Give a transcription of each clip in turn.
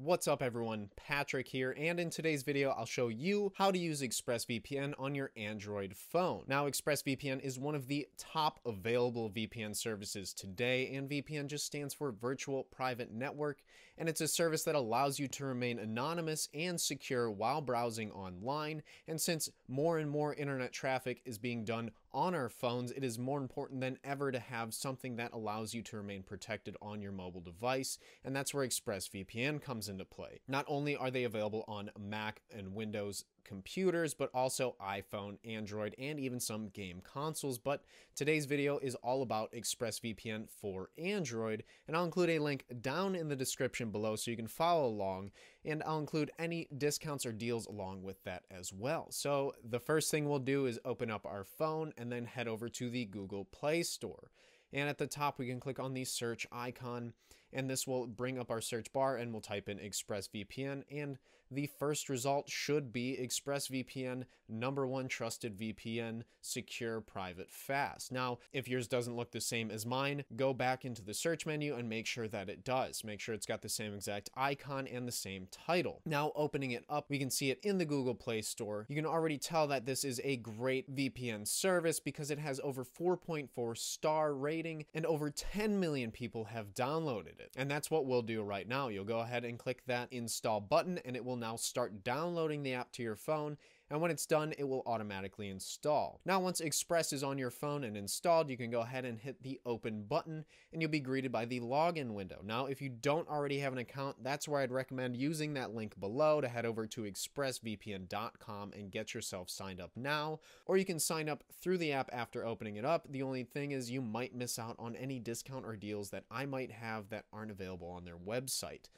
What's up everyone, Patrick here, and in today's video I'll show you how to use ExpressVPN on your Android phone. Now ExpressVPN is one of the top available VPN services today, and VPN just stands for Virtual Private Network, and it's a service that allows you to remain anonymous and secure while browsing online, and since more and more internet traffic is being done on our phones, it is more important than ever to have something that allows you to remain protected on your mobile device, and that's where ExpressVPN comes into play. Not only are they available on Mac and Windows computers, but also iPhone, Android, and even some game consoles. But today's video is all about ExpressVPN for Android, and I'll include a link down in the description below so you can follow along, and I'll include any discounts or deals along with that as well. So the first thing we'll do is open up our phone and then head over to the Google Play Store. And at the top, we can click on the search icon and this will bring up our search bar and we'll type in ExpressVPN and the first result should be ExpressVPN number one trusted VPN secure private fast. Now, if yours doesn't look the same as mine, go back into the search menu and make sure that it does. Make sure it's got the same exact icon and the same title. Now opening it up, we can see it in the Google Play Store. You can already tell that this is a great VPN service because it has over 4.4 star rating and over 10 million people have downloaded downloaded it. And that's what we'll do right now. You'll go ahead and click that install button and it will now start downloading the app to your phone and when it's done, it will automatically install. Now, once Express is on your phone and installed, you can go ahead and hit the open button and you'll be greeted by the login window. Now, if you don't already have an account, that's where I'd recommend using that link below to head over to expressvpn.com and get yourself signed up now, or you can sign up through the app after opening it up. The only thing is you might miss out on any discount or deals that I might have that aren't available on their website.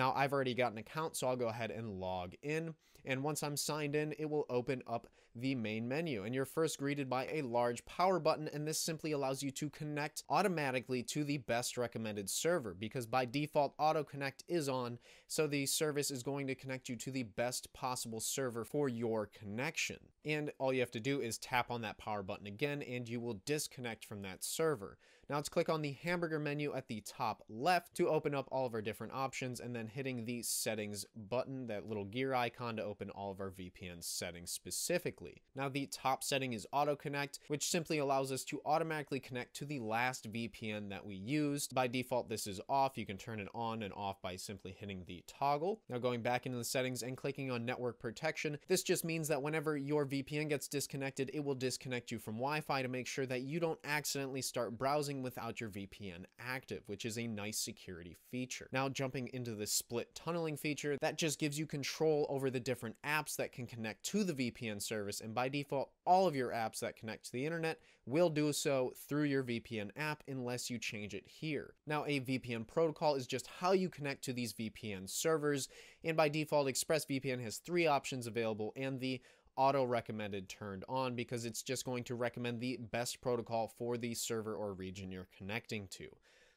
Now I've already got an account, so I'll go ahead and log in. And once I'm signed in, it will open up the main menu. And you're first greeted by a large power button, and this simply allows you to connect automatically to the best recommended server because by default, auto connect is on. So the service is going to connect you to the best possible server for your connection. And all you have to do is tap on that power button again, and you will disconnect from that server. Now let's click on the hamburger menu at the top left to open up all of our different options and then hitting the settings button, that little gear icon to open all of our VPN settings specifically. Now the top setting is auto connect, which simply allows us to automatically connect to the last VPN that we used. By default, this is off. You can turn it on and off by simply hitting the toggle. Now going back into the settings and clicking on network protection, this just means that whenever your VPN gets disconnected, it will disconnect you from Wi-Fi to make sure that you don't accidentally start browsing without your VPN active, which is a nice security feature. Now jumping into the this split tunneling feature that just gives you control over the different apps that can connect to the VPN service. And by default, all of your apps that connect to the internet will do so through your VPN app unless you change it here. Now, a VPN protocol is just how you connect to these VPN servers. And by default, ExpressVPN has three options available and the auto recommended turned on because it's just going to recommend the best protocol for the server or region you're connecting to.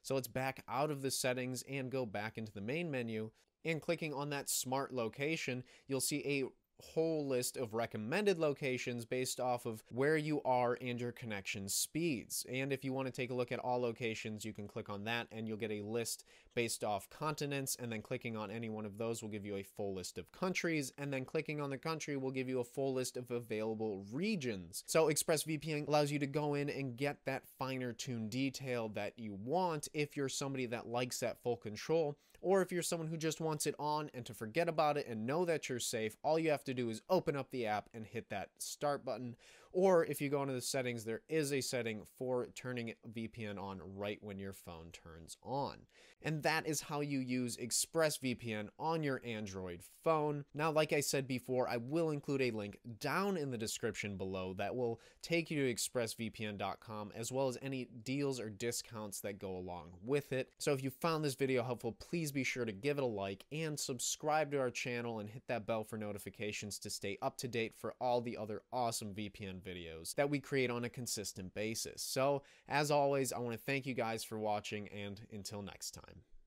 So let's back out of the settings and go back into the main menu. And clicking on that smart location, you'll see a whole list of recommended locations based off of where you are and your connection speeds. And if you want to take a look at all locations, you can click on that and you'll get a list based off continents. And then clicking on any one of those will give you a full list of countries. And then clicking on the country will give you a full list of available regions. So ExpressVPN allows you to go in and get that finer tuned detail that you want if you're somebody that likes that full control or if you're someone who just wants it on and to forget about it and know that you're safe, all you have to do is open up the app and hit that start button. Or if you go into the settings, there is a setting for turning VPN on right when your phone turns on. And that is how you use ExpressVPN on your Android phone. Now, like I said before, I will include a link down in the description below that will take you to expressvpn.com as well as any deals or discounts that go along with it. So if you found this video helpful, please be sure to give it a like and subscribe to our channel and hit that bell for notifications to stay up to date for all the other awesome VPN videos that we create on a consistent basis. So as always, I want to thank you guys for watching and until next time.